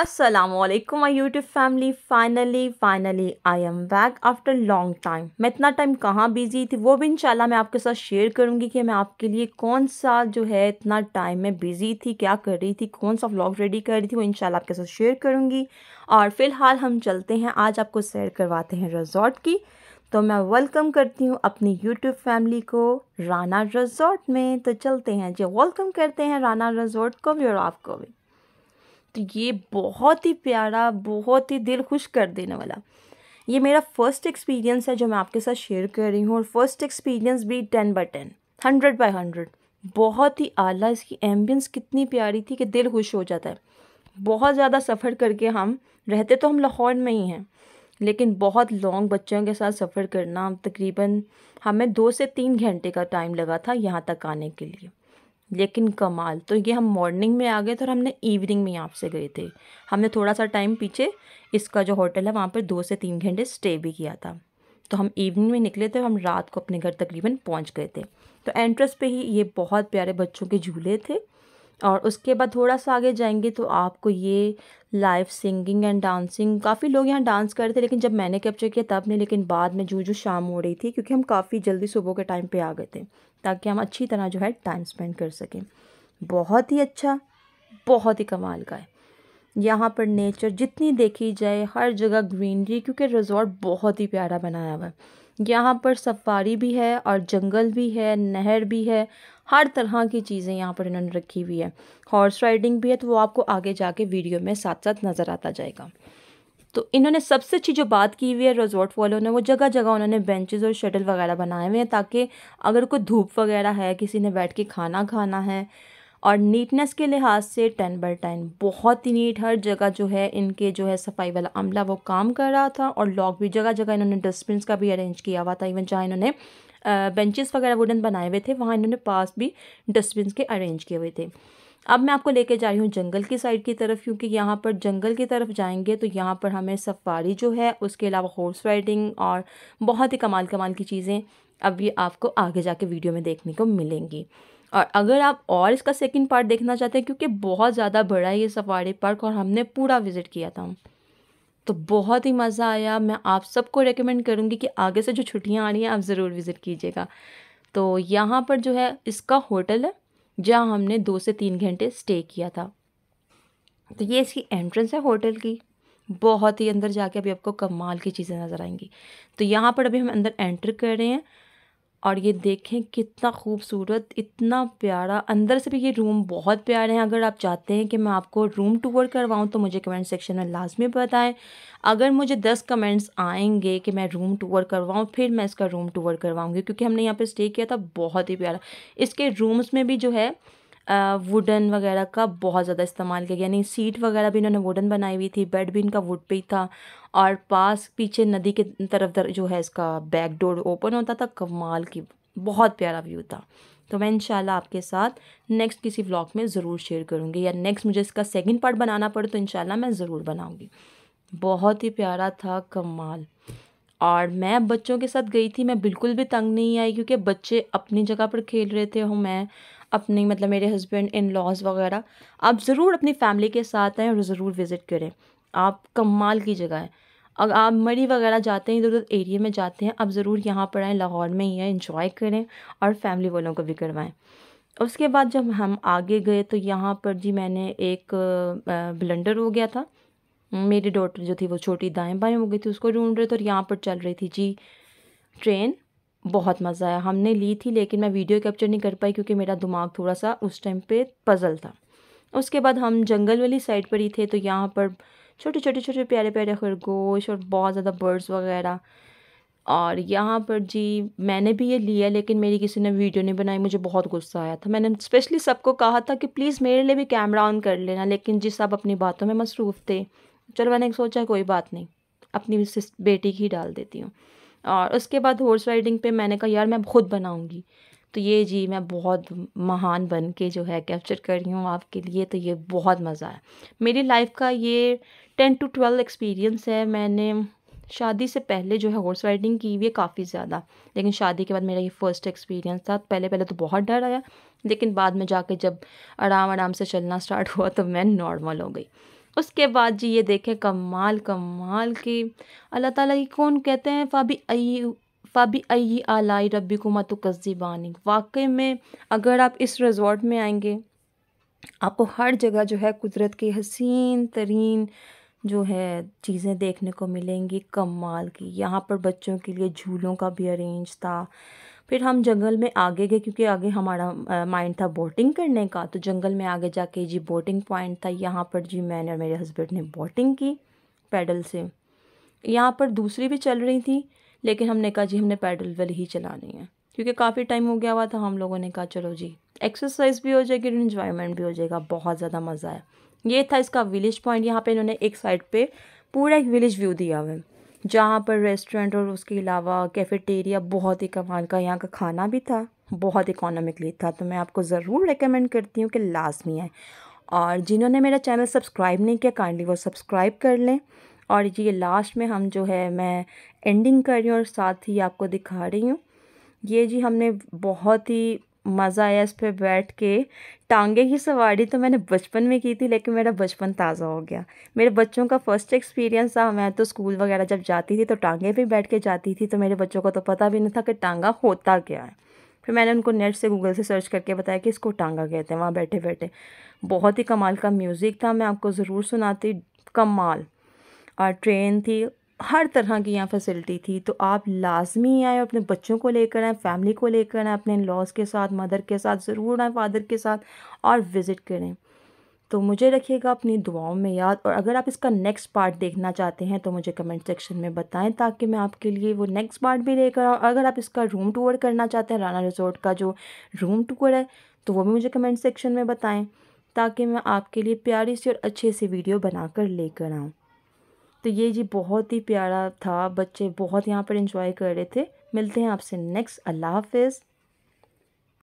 Aslam my YouTube family finally finally I am back after long time मैं इतना time कहाँ busy थी वो भी इनशाला मैं आपके साथ शेयर करूँगी कि मैं आपके लिए कौन सा जो है इतना टाइम में बिज़ी थी क्या कर रही थी कौन सा व्लॉग रेडी कर रही थी वो इनशाला आपके साथ शेयर करूँगी और फ़िलहाल हम चलते हैं आज आपको सैर करवाते हैं रिजॉर्ट की तो मैं वेलकम करती हूँ अपनी यूट्यूब फैमिली को राना रिजॉर्ट में तो चलते हैं जी वेलकम करते हैं राना रिजॉर्ट को भी और आपको भी तो ये बहुत ही प्यारा बहुत ही दिल खुश कर देने वाला ये मेरा फ़र्स्ट एक्सपीरियंस है जो मैं आपके साथ शेयर कर रही हूँ और फर्स्ट एक्सपीरियंस भी ten by ten hundred by hundred बहुत ही आला इसकी एम्बियंस कितनी प्यारी थी कि दिल खुश हो जाता है बहुत ज़्यादा सफ़र करके हम रहते तो हम लाहौर में ही हैं लेकिन बहुत लॉन्ग बच्चों के साथ सफ़र करना तकरीबन हमें दो से तीन घंटे का टाइम लगा था यहाँ तक आने के लिए लेकिन कमाल तो ये हम मॉर्निंग में आ गए थे और हमने इवनिंग में यहाँ से गए थे हमने थोड़ा सा टाइम पीछे इसका जो होटल है वहाँ पर दो से तीन घंटे स्टे भी किया था तो हम इवनिंग में निकले थे हम रात को अपने घर तकरीबन पहुँच गए थे तो एंट्रेंस पे ही ये बहुत प्यारे बच्चों के झूले थे और उसके बाद थोड़ा सा आगे जाएंगे तो आपको ये लाइव सिंगिंग एंड डांसिंग काफ़ी लोग यहाँ डांस कर रहे थे लेकिन जब मैंने कैप्चर किया तब नहीं लेकिन बाद में जो जू शाम हो रही थी क्योंकि हम काफ़ी जल्दी सुबह के टाइम पे आ गए थे ताकि हम अच्छी तरह जो है टाइम स्पेंड कर सकें बहुत ही अच्छा बहुत ही कमाल का है यहाँ पर नेचर जितनी देखी जाए हर जगह ग्रीनरी क्योंकि रिजॉर्ट बहुत ही प्यारा बनाया हुआ है यहाँ पर सफारी भी है और जंगल भी है नहर भी है हर तरह की चीज़ें यहाँ पर इन्होंने रखी हुई है हॉर्स राइडिंग भी है तो वो आपको आगे जाके वीडियो में साथ साथ नज़र आता जाएगा तो इन्होंने सबसे अच्छी जो बात की हुई है रिजॉर्ट वालों ने वो जगह जगह उन्होंने बेंचेस और शटल वगैरह बनाए हुए हैं ताकि अगर कोई धूप वगैरह है किसी ने बैठ के खाना खाना है और नीटनेस के लिहाज से टेन बाई टेन बहुत ही नीट हर जगह जो है इनके जो है सफाई वाला अमला वो काम कर रहा था और लॉक भी जगह जगह इन्होंने डस्टबिन का भी अरेंज किया हुआ था इवन जहाँ इन्होंने बेंचेस वगैरह वुडन बनाए हुए थे वहाँ इन्होंने पास भी डस्टबिन के अरेंज किए हुए थे अब मैं आपको लेके जा रही हूँ जंगल की साइड की तरफ क्योंकि यहाँ पर जंगल की तरफ जाएंगे तो यहाँ पर हमें सफारी जो है उसके अलावा हॉर्स राइडिंग और बहुत ही कमाल कमाल की चीज़ें अब ये आपको आगे जाके वीडियो में देखने को मिलेंगी और अगर आप और इसका सेकंड पार्ट देखना चाहते हैं क्योंकि बहुत ज़्यादा बड़ा है ये सफारी पार्क और हमने पूरा विज़िट किया था तो बहुत ही मज़ा आया मैं आप सबको रेकमेंड करूँगी कि आगे से जो छुट्टियाँ आ रही हैं आप ज़रूर विज़िट कीजिएगा तो यहाँ पर जो है इसका होटल है जहाँ हमने दो से तीन घंटे स्टे किया था तो ये इसकी एंट्रेंस है होटल की बहुत ही अंदर जाके अभी आपको कमाल की चीज़ें नज़र आएंगी तो यहाँ पर अभी हम अंदर एंटर कर रहे हैं और ये देखें कितना खूबसूरत इतना प्यारा अंदर से भी ये रूम बहुत प्यारे हैं अगर आप चाहते हैं कि मैं आपको रूम टूर करवाऊँ तो मुझे कमेंट सेक्शन में लाजमी बताएं अगर मुझे दस कमेंट्स आएंगे कि मैं रूम टूर करवाऊँ फिर मैं इसका रूम टूर करवाऊँगी क्योंकि हमने यहाँ पर स्टे किया था बहुत ही प्यारा इसके रूम्स में भी जो है वुडन वगैरह का बहुत ज़्यादा इस्तेमाल किया गया यानी सीट वगैरह भी इन्होंने वुडन बनाई हुई थी बेड भी इनका वुड पे ही था और पास पीछे नदी के तरफ जो है इसका बैक डोर ओपन होता था कमाल की बहुत प्यारा व्यू था तो मैं इंशाल्लाह आपके साथ नेक्स्ट किसी व्लॉग में ज़रूर शेयर करूँगी या नेक्स्ट मुझे इसका सेकंड पार्ट बनाना पड़े तो इंशाल्लाह मैं ज़रूर बनाऊँगी बहुत ही प्यारा था कमाल और मैं बच्चों के साथ गई थी मैं बिल्कुल भी तंग नहीं आई क्योंकि बच्चे अपनी जगह पर खेल रहे थे हूँ मैं अपने मतलब मेरे हस्बैंड इन लॉज वगैरह आप ज़रूर अपनी फैमिली के साथ आएँ और ज़रूर विज़िट करें आप कमाल की जगह है अगर आप मरी वगैरह जाते हैं इधर उधर एरिए में जाते हैं आप ज़रूर यहाँ पर आएँ लाहौर में ही आएँ इन्जॉय करें और फैमिली वालों को भी करवाएँ उसके बाद जब हम आगे गए तो यहाँ पर जी मैंने एक ब्लेंडर हो गया था मेरी डॉटर जो थी वो छोटी दाएँ बाएँ हो गई थी उसको ढूंढ रहे थे और यहाँ पर चल रही थी जी ट्रेन बहुत मज़ा आया हमने ली थी लेकिन मैं वीडियो कैप्चर नहीं कर पाई क्योंकि मेरा दिमाग थोड़ा सा उस टाइम पे पज़ल था उसके बाद हम जंगल वाली साइड पर ही थे तो यहाँ पर छोटे छोटे छोटे प्यारे प्यारे खरगोश और बहुत ज़्यादा बर्ड्स वगैरह और यहाँ पर जी मैंने भी ये लिया लेकिन मेरी किसी ने वीडियो नहीं बनाई मुझे बहुत गुस्सा आया था मैंने स्पेशली सबको कहा था कि प्लीज़ मेरे लिए भी कैमरा ऑन कर लेना लेकिन जी सब अपनी बातों में मसरूफ़ थे चलो मैंने सोचा कोई बात नहीं अपनी बेटी की डाल देती हूँ और उसके बाद हॉर्स राइडिंग पे मैंने कहा यार मैं खुद बनाऊँगी तो ये जी मैं बहुत महान बन के जो है कैप्चर कर रही हूँ आपके लिए तो ये बहुत मज़ा आया मेरी लाइफ का ये टेन टू ट्वेल्व एक्सपीरियंस है मैंने शादी से पहले जो है हॉर्स राइडिंग की हुई है काफ़ी ज़्यादा लेकिन शादी के बाद मेरा ये फ़र्स्ट एक्सपीरियंस था पहले पहले तो बहुत डर आया लेकिन बाद में जाके जब आराम आराम से चलना स्टार्ट हुआ तो मैं नॉर्मल हो गई उसके बाद जी ये देखें कमाल कमाल की अल्लाह ताला की कौन कहते हैं फ़ाबी फ़ाबी आई आलाई रबी को मतु कस्दिबानी वाकई में अगर आप इस रिज़ॉर्ट में आएंगे आपको हर जगह जो है कुदरत के हसीन तरीन जो है चीज़ें देखने को मिलेंगी कमाल की यहाँ पर बच्चों के लिए झूलों का भी अरेंज था फिर हम जंगल में आगे गए क्योंकि आगे हमारा माइंड था बोटिंग करने का तो जंगल में आगे जाके जी बोटिंग पॉइंट था यहाँ पर जी मैंने और मेरे हस्बैंड ने बोटिंग की पैडल से यहाँ पर दूसरी भी चल रही थी लेकिन हमने कहा जी हमने पैडल वाली ही चलानी है क्योंकि काफ़ी टाइम हो गया हुआ था हम लोगों ने कहा चलो जी एक्सरसाइज भी हो जाएगी और इन्जॉयमेंट भी हो जाएगा बहुत ज़्यादा मज़ा आया ये था इसका विलेज पॉइंट यहाँ पे इन्होंने एक साइड पे पूरा एक विलेज व्यू दिया हुआ है जहाँ पर रेस्टोरेंट और उसके अलावा कैफेटेरिया बहुत ही कमाल का यहाँ का खाना भी था बहुत इकोनॉमिकली था तो मैं आपको ज़रूर रिकमेंड करती हूँ कि लाजमी है और जिन्होंने मेरा चैनल सब्सक्राइब नहीं किया काइंडली वो सब्सक्राइब कर लें और ये लास्ट में हम जो है मैं एंडिंग कर रही हूँ और साथ ही आपको दिखा रही हूँ ये जी हमने बहुत ही मज़ा आया इस पर बैठ के टांगे की सवारी तो मैंने बचपन में की थी लेकिन मेरा बचपन ताज़ा हो गया मेरे बच्चों का फर्स्ट एक्सपीरियंस था मैं तो स्कूल वगैरह जब जाती थी तो टांगे पे बैठ के जाती थी तो मेरे बच्चों को तो पता भी नहीं था कि टांगा होता क्या है फिर मैंने उनको नेट से गूगल से सर्च करके बताया कि इसको टांगा कहते हैं वहाँ बैठे बैठे बहुत ही कमाल का म्यूज़िक था मैं आपको ज़रूर सुनाती कमाल और ट्रेन थी हर तरह की यहाँ फैसिलिटी थी तो आप लाजमी आए अपने बच्चों को लेकर आएँ फैमिली को लेकर आएँ अपने लॉस के साथ मदर के साथ ज़रूर आएँ फादर के साथ और विज़िट करें तो मुझे रखिएगा अपनी दुआओं में याद और अगर आप इसका नेक्स्ट पार्ट देखना चाहते हैं तो मुझे कमेंट सेक्शन में बताएं ताकि मैं आपके लिए वो नेक्स्ट पार्ट भी लेकर आऊँ अगर आप इसका रूम टूर करना चाहते हैं राना रिजोर्ट का जो रूम टूर है तो वो भी मुझे कमेंट सेक्शन में बताएं ताकि मैं आपके लिए प्यारी सी और अच्छी सी वीडियो बनाकर लेकर आऊँ तो ये जी बहुत ही प्यारा था बच्चे बहुत यहाँ पर इंजॉय कर रहे थे मिलते हैं आपसे नेक्स्ट अल्लाह हाफिज़